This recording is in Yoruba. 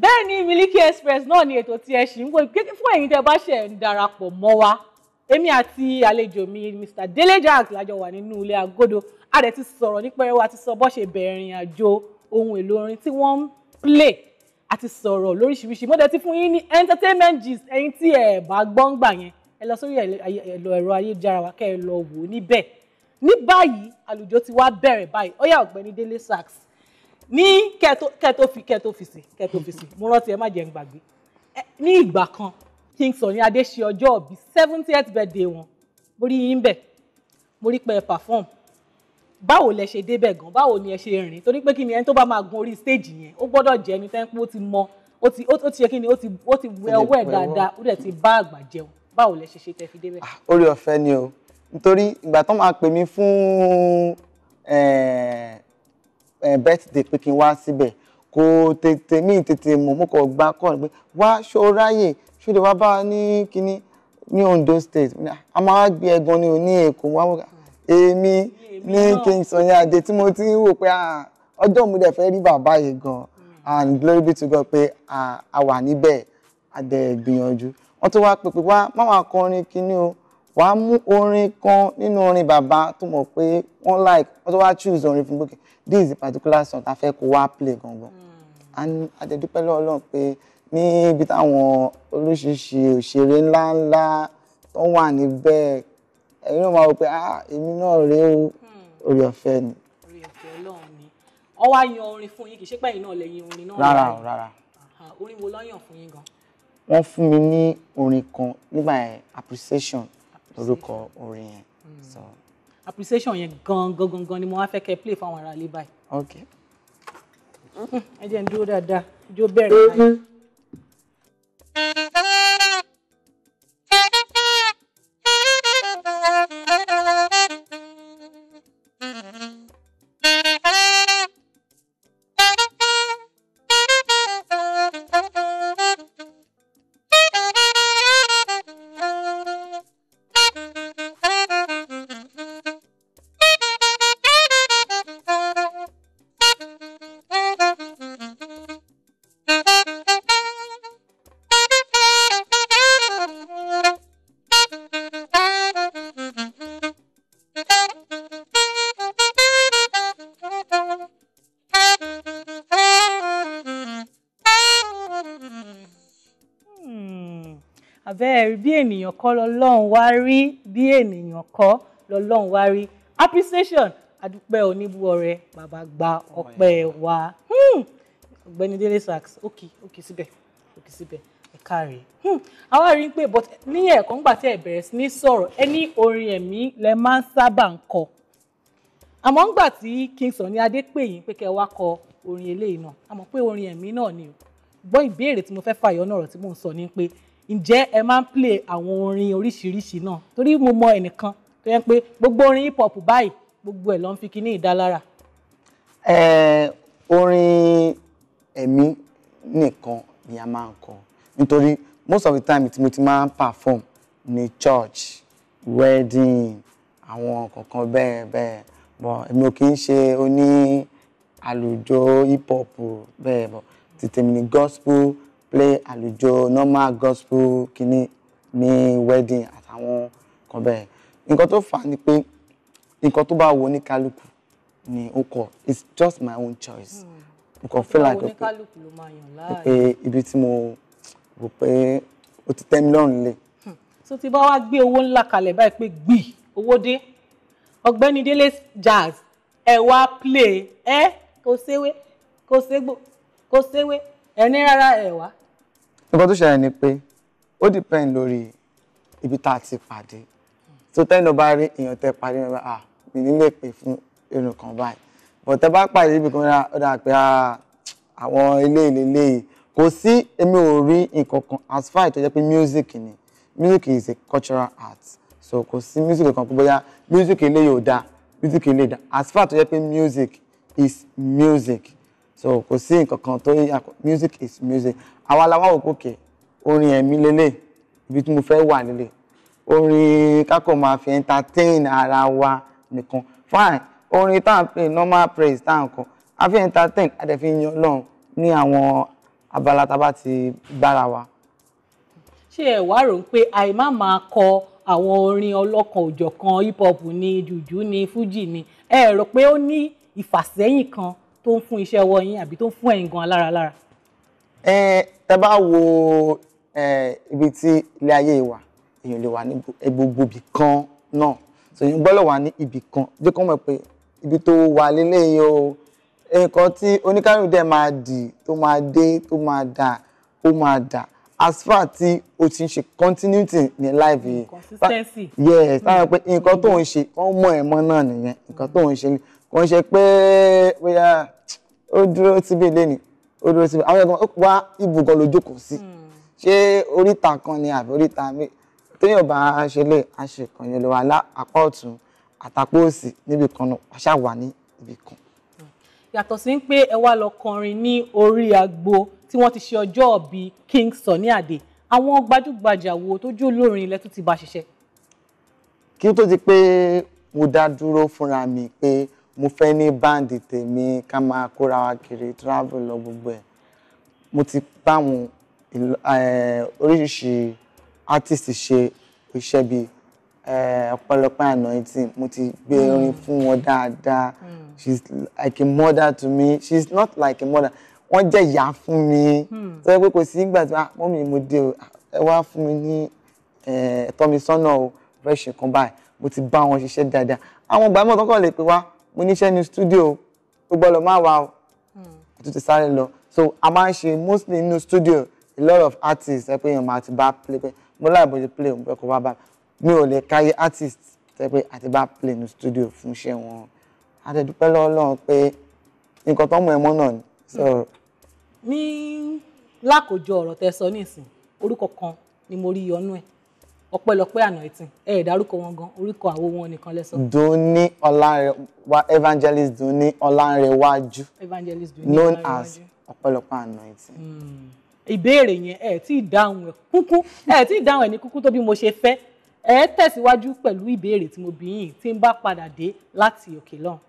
bẹ́ẹ̀ ni Miliki Express náà ni ètò tí ẹ ṣì ń wò fún ẹ̀yin tẹ́ bá ṣe ń darapọ̀ mọ́ wa èmi àti àlejò mi Mr Dele Jazz lájọ wà nínú ilé agodo a dẹ̀ ti sọ̀rọ̀ ní pẹ́rẹ́wọ́ àti sọ bọ́ ṣe bẹ̀rẹ̀ ìrìn àjò ohun èlò orin tí wọ́n ń play àti sọ̀rọ̀ lóríṣiríṣi mo dẹ̀ ti fún yín ní entertainment gist ẹ̀yin tí ẹ bá gbọ́n gbà yẹn ẹ lọ sórí ẹ̀lọ ẹ̀rọ ayélujára wa kẹ́ ẹ lọ wò ó níbẹ̀ ní báyìí àlùjọ ti wá bẹ̀rẹ̀ báyìí ó yá ọ̀gbẹ́ni Dele Sax ní kẹtó fi kẹtó fi sí kẹtó fi sí mo rántí ẹ má jẹ́ n gbàgbé ní ìgbà kan King Sunny Adé ṣe ọjọ́ ìbí seventieth birthday wọn mo rí yín bẹ̀ mo rí pé ẹ perform báwo lẹ ṣe débẹ̀ gan báwo ni ẹ ṣe rìn torí pé kí ni ẹni tó bá máa gun orí stage yẹn ó gbọ́dọ̀ jẹ́ ẹni tẹ́ ń pé ó ti mọ ó ti ó ti ṣe kí ni ó ti ó ti wẹ ọwọ́ ẹ̀ dáadáa ó dẹ̀ ti bá àgbà jẹun báwo lẹ ṣe ṣe tẹ́ fi débẹ̀. Ah, orí ọ̀fẹ́ ni o nítorí ìgbà tó máa pè mí fún ẹ̀ẹ́ eh, birthday pé kí n wá síbẹ̀ kò tètè mí tètè mọ̀ mo kàn gbá kọ́ pé wá ṣó ráyè ṣó lè wá bá ní kínní ní Ondo state a máa gbé ẹ̀gan ni ò ní Èkó wá èmi ní kí n yẹn àdé tí mo ti ń wò pé ah, ọjọ́ mo dẹ̀ fẹ́ rí bàbá yìí gan and glory be to God pé a wà níbẹ̀ a dẹ̀ gbìyànjú wọ́n tó wá pèpè wá máa kọrin kínní o wàá mú orin kan nínú orin bàbá tó mọ̀ pé wọ́n like wọ́n tó wá choose orin fún gbòkè this is the particular song tá a fẹ́ kó wá play gangan hmm. and àdẹ̀dúpẹ́ lọ́wọ́ Ọlọ́run pé ní ibi táwọn olóṣìṣì òṣèré ńláńlá tó wà níbẹ̀ ẹ̀yin náà máa wò pé ah èmi náà rèé o hmm. orí ọ̀fẹ́ ni. orí ọ̀fẹ́ Ọlọ́run ni wọ́n wá yan orin fún yín kì í ṣe pẹ́yìn náà lẹ́yìn orin náà. rárá o rárá. orin wo ló yàn fún yín gan. wọ́n fún mi ní orin kan nígbà appreciation orúkọ orin yẹn. Hmm. appreciation yẹn gan gan gan gan ni mo wá fẹ́ kẹ́ play fún àwọn ará ilé báyìí. ẹ jẹ́ ń dúró dáadáa jó bẹ̀rẹ̀ báyìí. abẹ́ẹ̀ rí bí ènìyàn kọ́ lọ́lọ́run wá rí bí ènìyàn kọ́ lọ́lọ́run wá rí appreciation adúpẹ́ oníbú ọrẹ bàbá gba ọpẹ́ wa hmm. ọ̀gbẹ́ni Délé Sachs òkè òkè síbẹ̀ òkè síbẹ̀ ẹ̀ka rèé àwa rí i pé but ní ẹ̀ẹ̀kan gbà tí ẹ bẹ̀rẹ̀ sí ní sọ̀rọ̀ ẹni orin ẹ̀mí lẹ máa ń sábà ń kọ àmọ́ ń gbà tí King Sunny Adé pè yín pé kẹ́ wá kọ orin eléyìí náà àmọ́ pé orin ẹ̀mí náà ni o gbọ́ ìbéèrè tí mo fẹ́ fàyọ náà ọ̀rọ̀ tí mò ń sọ ni pé ǹjẹ́ ẹ máa ń play àwọn orin oríṣiríṣi náà torí mo mọ ẹnìkan tó yẹ pé gbogbo orin hip hop báyìí gbogbo ẹ̀ ló ń fi kíní ìdálára. orin ẹ̀mí nìkan ni a máa ń kọ nítorí most of the time tí mo ti máa ń perform ní church wedding àwọn kankan bẹ́ẹ̀ bẹ́ẹ̀ bọ̀ èmi ò kì í ṣe oní àlùjọ hip hop bẹ́ẹ̀ bọ̀ tètè mi ni gospel play àlùjọ normal gospel kìíní ní wedding àtàwọn kan bẹ́ẹ̀ nǹkan tó fà á ni pé nǹkan tó bá wo oníkálukú ni ó kọ it's just my own choice nǹkan hmm. feel like oníkálukú pé ibi tí mo rò pé ó ti tẹ́ mi lọ́rùn lé. tó ti bá wá gbé owó ńlá kalẹ̀ báyìí pé gbì owó dé ọ̀gbẹ́ni délé jazz ẹ wá play ẹ kò séwé kò ségbò kò séwé ẹni rárá ẹ wá nǹkan tó ṣẹlẹ̀ ni pé ó depend lórí ibi tá a ti pàdé tó tẹ́nu bá rí èèyàn tẹ pàdé nígbà ah mi ní lè pè fún irun kan báyìí but tẹ bá pàdé níbi kan ó dà pé ah, àwọn ilé ìlélẹ́ yìí kò sí èmi ò rí nǹkan kan as far as tó jẹ́ pé music ni music is a cultural art so kò sí music kan pé bóyá music ilé yóò dáa music ilé dáa as far as tó jẹ́ pé music is music so kò sí nǹkan kan tó yà music is music àwa la wá òkú kẹ orin ẹ̀mí lélẹ̀ ibi tí mo fẹ́ wà lélẹ̀ orin kákò máa fi entertain ara wa nìkan fine orin tá à ń pè normal praise tá à ń kọ a fi entertain a dẹ̀ fi yan Ọlọ́run ní àwọn abala tá a bá ti bára wa. ṣé ẹ wá rò ó pé àìmá máa kọ àwọn orin ọlọ́kan òjọ̀kan hip hop ni jùjú ni fújì ni ẹ rò pé ó ní ìfàsẹ́yìn kan tó ń fún iṣẹ́ ọwọ́ yín àbí tó ń fún ẹ̀yin gan alára lára. ẹ tẹ bá wo ibi tí ilé ayé wà èèyàn lè wà ní gbogbo ibì kan náà sòyìn gbọ́dọ̀ wà ní ibì kan jẹ́ kó mọ̀ pé ibi tó wà lélẹ́yìn o nǹkan tí oníkàlùkù dẹ̀ máa dì tó máa dé tó máa dà ó máa dà as far tí o ti ń ṣe continuity ní life yìí consistency yes táwọn pé nǹkan tó ń ṣe wọ́n mọ̀ ẹ̀ mọ́ náà nìyẹn nǹkan tó ń ṣe nìyẹn kò ń ṣe pé bóyá ó dúró síbi lẹ́nu ó dúró síbi àwọn ẹ̀gbọ́n wá ibùgàn ló jókòó sí hmm. ṣé oríta kan ni àbí oríta mi téèyàn bá ṣe lè àṣekànyàn lè wà lá apá ọ̀tún àtàpọ̀ òsì níbi kan náà wàṣà wà ní ibì kan. yàtọ̀ sí pé ẹ wá lọ kọrin ní orí agbo tí wọ́n ti ṣe ọjọ́ ọ̀bí King Sunny Adé àwọn gbajúgbajà wo tó jó lórin ilẹ̀ tó ti bá ṣiṣẹ́. kí tó ti pé mo dá dúró fúnra mi pé mo fẹ́ ní báǹdì tèmi ká máa kóra wa kiri travel lọ gbogbo ẹ̀ mo ti báwọn oríṣiríṣi artist ṣe iṣẹ́ bíi ọpẹ́lọpẹ́ anointing mo ti gbé hmm. orin fún wọn dáadáa hmm. she's like a mother to me she's not like a mother wọ́n jẹ́ ìyá fún mi hmm. tó yẹ pé kò sí ìgbà tí wọ́n mi mo dé o ẹ wá fún mi ní tọ́ mi sọ́nà o fẹ́ ṣe kan báyìí mo ti bá wọn ṣiṣẹ́ dáadáa àwọn ìgbà mọ̀ tó kàn lè pè wá mo níṣẹ́ ní studio tó gbọ́dọ̀ má wà ó hmm. tó ti sáré lọ so a máa ń ṣe mostly nínú studio a lot of artists ẹ pé èèyàn máa ti bá play pé mo láì bọ́jú play òun fẹ́ kó bá bá mi ò lè káyé artist ẹ pé àti bá play nínú studio fún iṣẹ́ wọn a ti dúpẹ́ lọ́wọ́ lọ́wọ́ pé nǹkan tó mú ẹ mọ́ náà ni. Hmm. ní lákòjọ ọ̀rọ̀ tẹ sọ nísìn orúkọ kan ni mo rí yọnú ẹ̀ ọpẹ́lọpẹ́ anointing ẹ ẹ dárúkọ wọn gan orúkọ àwo wọn nìkan lẹsọ. dunni ọlárẹwà evangelist dunni ọlárẹwájú evangelist known as ọpẹ́lọpẹ́ anointing. Hmm. ìbéèrè yẹn ẹ tí ì dáhùn ẹ kúkú ẹ tí ì dáhùn ẹ ní kúkú tó bí mo ṣe fẹ́ ẹ tẹ̀síwájú pẹ̀lú ìbéèrè tí mo bí yín tí ń bá padà dé láti òkè lọ́hùn.